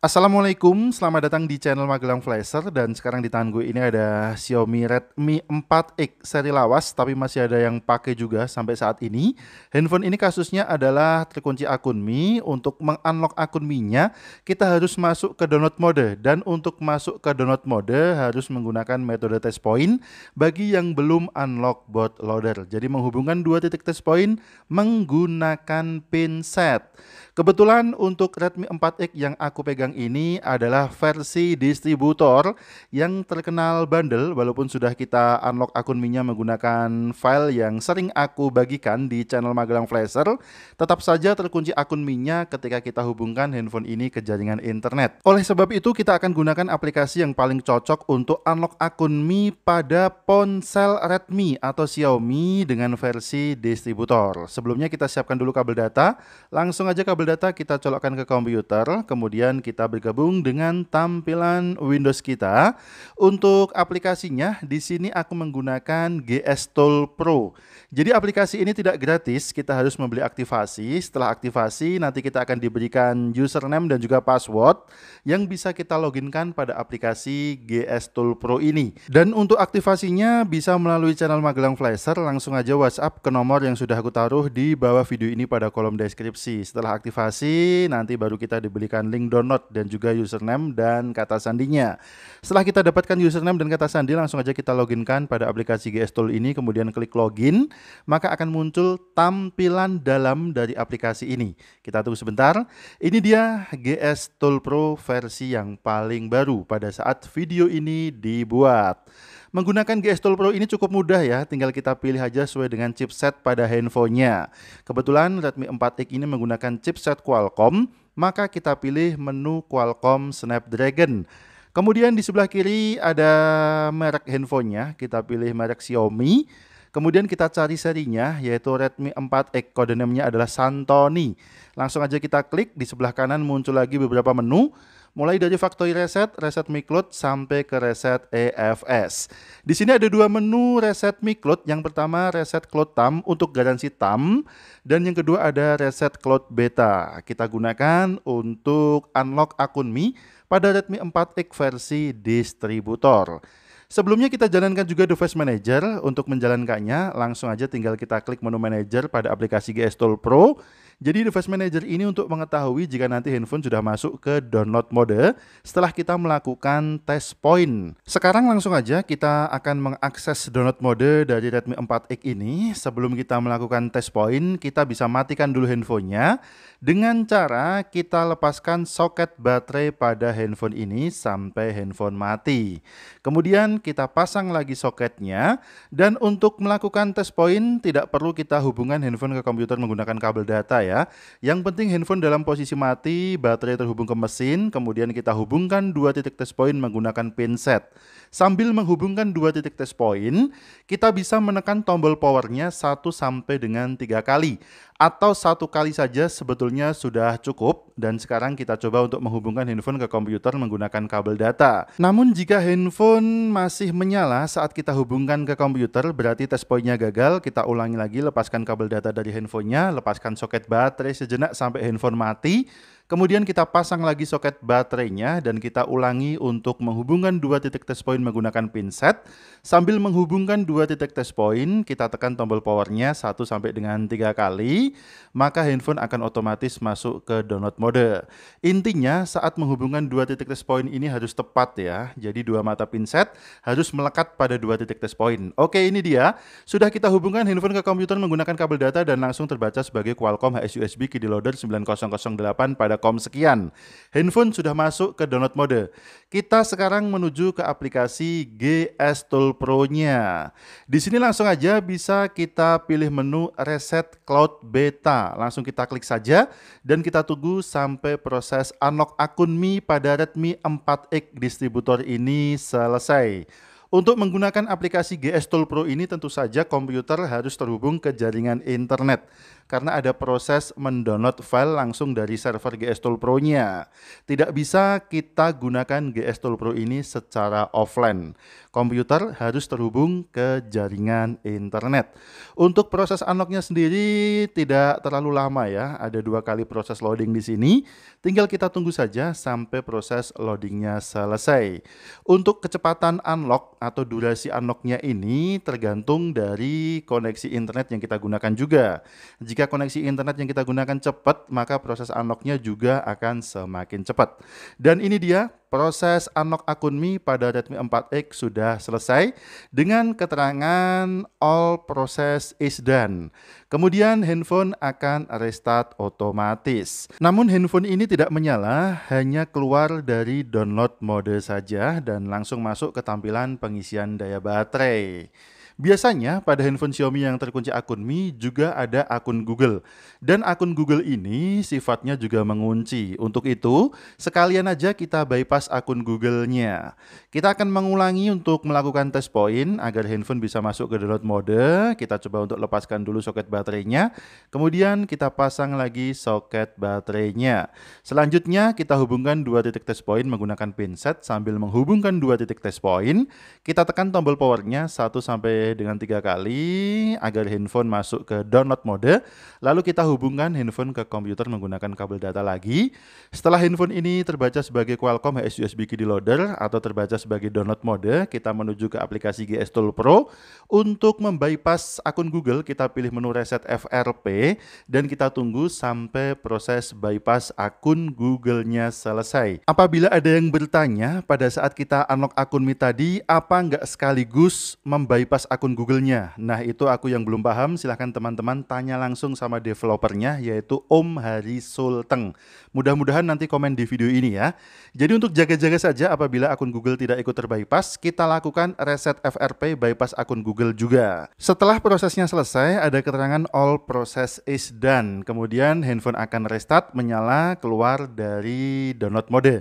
Assalamualaikum, selamat datang di channel Magelang Flasher dan sekarang di tangan gue ini ada Xiaomi Redmi 4X seri lawas tapi masih ada yang pakai juga sampai saat ini. Handphone ini kasusnya adalah terkunci akun Mi. Untuk mengunlock akun Mi-nya, kita harus masuk ke download mode dan untuk masuk ke download mode harus menggunakan metode test point bagi yang belum unlock boot loader. Jadi menghubungkan dua titik test point menggunakan pin set. Kebetulan untuk Redmi 4X yang aku pegang yang ini adalah versi distributor yang terkenal bandel walaupun sudah kita unlock akun minyak menggunakan file yang sering aku bagikan di channel Magelang Flasher, tetap saja terkunci akun minyak ketika kita hubungkan handphone ini ke jaringan internet. Oleh sebab itu kita akan gunakan aplikasi yang paling cocok untuk unlock akun Mi pada ponsel Redmi atau Xiaomi dengan versi distributor. Sebelumnya kita siapkan dulu kabel data, langsung aja kabel data kita colokkan ke komputer, kemudian kita kita bergabung dengan tampilan Windows kita. Untuk aplikasinya di sini aku menggunakan GS Tool Pro. Jadi aplikasi ini tidak gratis, kita harus membeli aktivasi. Setelah aktivasi nanti kita akan diberikan username dan juga password yang bisa kita loginkan pada aplikasi GS Tool Pro ini. Dan untuk aktivasinya bisa melalui channel Magelang Flasher langsung aja WhatsApp ke nomor yang sudah aku taruh di bawah video ini pada kolom deskripsi. Setelah aktivasi nanti baru kita diberikan link download dan juga username dan kata sandinya. Setelah kita dapatkan username dan kata sandi, langsung aja kita loginkan pada aplikasi GS Tool ini, kemudian klik login, maka akan muncul tampilan dalam dari aplikasi ini. Kita tunggu sebentar. Ini dia GS Tool Pro versi yang paling baru pada saat video ini dibuat. Menggunakan GS Tool Pro ini cukup mudah ya, tinggal kita pilih aja sesuai dengan chipset pada handphonenya. Kebetulan Redmi 4X ini menggunakan chipset Qualcomm maka kita pilih menu Qualcomm Snapdragon. Kemudian di sebelah kiri ada merek handphonenya, kita pilih merek Xiaomi. Kemudian kita cari serinya, yaitu Redmi 4X, kodenamnya adalah Santoni. Langsung aja kita klik, di sebelah kanan muncul lagi beberapa menu mulai dari factory reset, reset micload sampai ke reset EFS. Di sini ada dua menu reset micload. Yang pertama reset cloud tam untuk garansi tam dan yang kedua ada reset cloud beta. Kita gunakan untuk unlock akun Mi pada Redmi 4X versi distributor. Sebelumnya kita jalankan juga Device Manager. Untuk menjalankannya, langsung aja tinggal kita klik menu Manager pada aplikasi GS Tool Pro. Jadi device manager ini untuk mengetahui jika nanti handphone sudah masuk ke download mode setelah kita melakukan test point. Sekarang langsung aja kita akan mengakses download mode dari Redmi 4X ini. Sebelum kita melakukan test point, kita bisa matikan dulu handphonenya dengan cara kita lepaskan soket baterai pada handphone ini sampai handphone mati. Kemudian kita pasang lagi soketnya dan untuk melakukan test point tidak perlu kita hubungkan handphone ke komputer menggunakan kabel data ya ya. Yang penting handphone dalam posisi mati, baterai terhubung ke mesin, kemudian kita hubungkan dua titik test point menggunakan pinset. Sambil menghubungkan dua titik test point, kita bisa menekan tombol powernya satu sampai dengan tiga kali atau satu kali saja sebetulnya sudah cukup dan sekarang kita coba untuk menghubungkan handphone ke komputer menggunakan kabel data. Namun jika handphone masih menyala saat kita hubungkan ke komputer berarti tes poinnya gagal, kita ulangi lagi lepaskan kabel data dari handphonenya, lepaskan soket baterai sejenak sampai handphone mati, Kemudian kita pasang lagi soket baterainya dan kita ulangi untuk menghubungkan dua titik test point menggunakan pinset. Sambil menghubungkan dua titik test point, kita tekan tombol powernya 1 sampai dengan 3 kali, maka handphone akan otomatis masuk ke download mode. Intinya saat menghubungkan dua titik test point ini harus tepat ya. Jadi dua mata pinset harus melekat pada dua titik test point. Oke, ini dia. Sudah kita hubungkan handphone ke komputer menggunakan kabel data dan langsung terbaca sebagai Qualcomm HSUSB KD Loader 9008 pada kom sekian. Handphone sudah masuk ke download mode. Kita sekarang menuju ke aplikasi GS Tool Pro-nya. Di sini langsung aja bisa kita pilih menu Reset Cloud Beta. Langsung kita klik saja dan kita tunggu sampai proses unlock akun Mi pada Redmi 4X distributor ini selesai. Untuk menggunakan aplikasi GS Tool Pro ini tentu saja komputer harus terhubung ke jaringan internet karena ada proses mendownload file langsung dari server GS Tool Pro-nya. Tidak bisa kita gunakan GS Tool Pro ini secara offline. Komputer harus terhubung ke jaringan internet. Untuk proses unlocknya sendiri tidak terlalu lama ya. Ada dua kali proses loading di sini. Tinggal kita tunggu saja sampai proses loadingnya selesai. Untuk kecepatan unlock atau durasi unlocknya ini tergantung dari koneksi internet yang kita gunakan juga. Jika koneksi internet yang kita gunakan cepat, maka proses unlocknya juga akan semakin cepat. Dan ini dia Proses unlock akun Mi pada Redmi 4X sudah selesai dengan keterangan all process is done. Kemudian handphone akan restart otomatis. Namun handphone ini tidak menyala, hanya keluar dari download mode saja dan langsung masuk ke tampilan pengisian daya baterai. Biasanya pada handphone Xiaomi yang terkunci akun Mi juga ada akun Google. Dan akun Google ini sifatnya juga mengunci. Untuk itu, sekalian aja kita bypass akun Google-nya. Kita akan mengulangi untuk melakukan tes point agar handphone bisa masuk ke download mode. Kita coba untuk lepaskan dulu soket baterainya. Kemudian kita pasang lagi soket baterainya. Selanjutnya kita hubungkan dua titik tes point menggunakan pinset sambil menghubungkan dua titik tes point. Kita tekan tombol powernya 1 sampai dengan tiga kali agar handphone masuk ke download mode. Lalu kita hubungkan handphone ke komputer menggunakan kabel data lagi. Setelah handphone ini terbaca sebagai Qualcomm HSUSB Kiddy Loader atau terbaca sebagai download mode, kita menuju ke aplikasi GS Tool Pro. Untuk membypass akun Google, kita pilih menu reset FRP dan kita tunggu sampai proses bypass akun Google-nya selesai. Apabila ada yang bertanya pada saat kita unlock akun Mi tadi, apa nggak sekaligus membypass akun akun Google-nya. Nah, itu aku yang belum paham, silahkan teman-teman tanya langsung sama developernya, yaitu Om Hari Sulteng. Mudah-mudahan nanti komen di video ini ya. Jadi untuk jaga-jaga saja apabila akun Google tidak ikut terbypass, kita lakukan reset FRP bypass akun Google juga. Setelah prosesnya selesai, ada keterangan all process is done. Kemudian handphone akan restart, menyala, keluar dari download mode.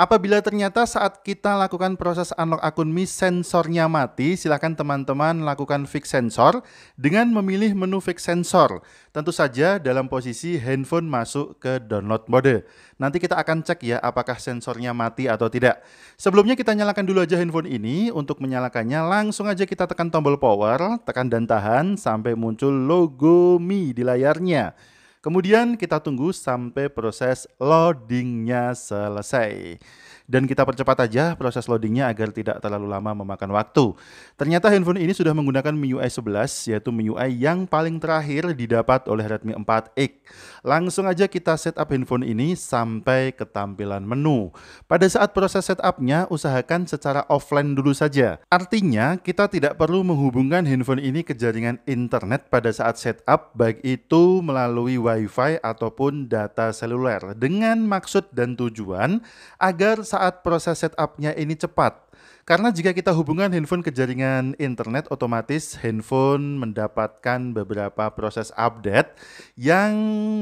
Apabila ternyata saat kita lakukan proses unlock akun Mi sensornya mati, silakan teman-teman lakukan fix sensor dengan memilih menu fix sensor. Tentu saja dalam posisi handphone masuk ke download mode. Nanti kita akan cek ya apakah sensornya mati atau tidak. Sebelumnya kita nyalakan dulu aja handphone ini. Untuk menyalakannya langsung aja kita tekan tombol power, tekan dan tahan sampai muncul logo Mi di layarnya. Kemudian kita tunggu sampai proses loadingnya selesai dan kita percepat aja proses loadingnya agar tidak terlalu lama memakan waktu. Ternyata handphone ini sudah menggunakan MIUI 11 yaitu MIUI yang paling terakhir didapat oleh Redmi 4X. Langsung aja kita setup handphone ini sampai ke tampilan menu. Pada saat proses setupnya usahakan secara offline dulu saja. Artinya kita tidak perlu menghubungkan handphone ini ke jaringan internet pada saat setup baik itu melalui wifi ataupun data seluler dengan maksud dan tujuan agar saat saat proses setupnya ini cepat karena jika kita hubungkan handphone ke jaringan internet, otomatis handphone mendapatkan beberapa proses update yang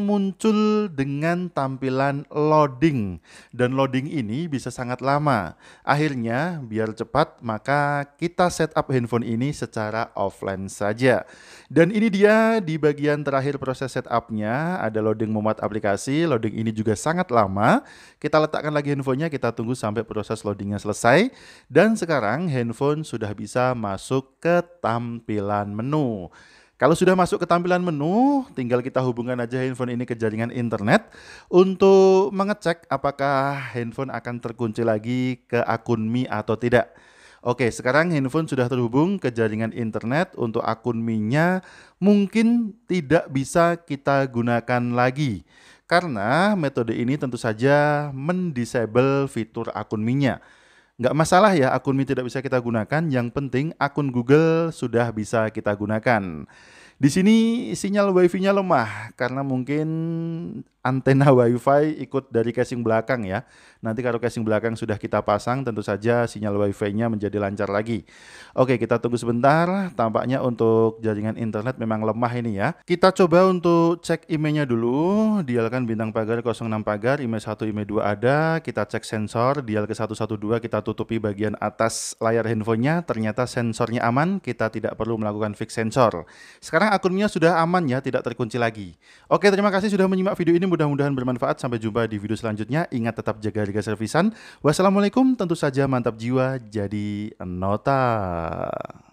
muncul dengan tampilan loading. Dan loading ini bisa sangat lama. Akhirnya, biar cepat, maka kita setup handphone ini secara offline saja. Dan ini dia di bagian terakhir proses setupnya, ada loading memuat aplikasi, loading ini juga sangat lama. Kita letakkan lagi handphonenya, kita tunggu sampai proses loadingnya selesai. Dan sekarang handphone sudah bisa masuk ke tampilan menu. Kalau sudah masuk ke tampilan menu, tinggal kita hubungkan aja handphone ini ke jaringan internet untuk mengecek apakah handphone akan terkunci lagi ke akun Mi atau tidak. Oke, sekarang handphone sudah terhubung ke jaringan internet untuk akun Mi-nya mungkin tidak bisa kita gunakan lagi. Karena metode ini tentu saja mendisable fitur akun Mi-nya nggak masalah ya akun Mi tidak bisa kita gunakan, yang penting akun Google sudah bisa kita gunakan. Di sini sinyal WiFi-nya lemah karena mungkin antena WiFi ikut dari casing belakang ya. Nanti kalau casing belakang sudah kita pasang, tentu saja sinyal WiFi-nya menjadi lancar lagi. Oke, kita tunggu sebentar. Tampaknya untuk jaringan internet memang lemah ini ya. Kita coba untuk cek IMEI-nya dulu. Dialkan bintang pagar 06 pagar, IMEI 1, IMEI 2 ada. Kita cek sensor, dial ke 112 kita tutupi bagian atas layar handphonenya. Ternyata sensornya aman, kita tidak perlu melakukan fix sensor. Sekarang akunnya sudah aman ya, tidak terkunci lagi. Oke, terima kasih sudah menyimak video ini mudah-mudahan bermanfaat. Sampai jumpa di video selanjutnya. Ingat tetap jaga liga servisan. Wassalamualaikum. Tentu saja mantap jiwa jadi nota.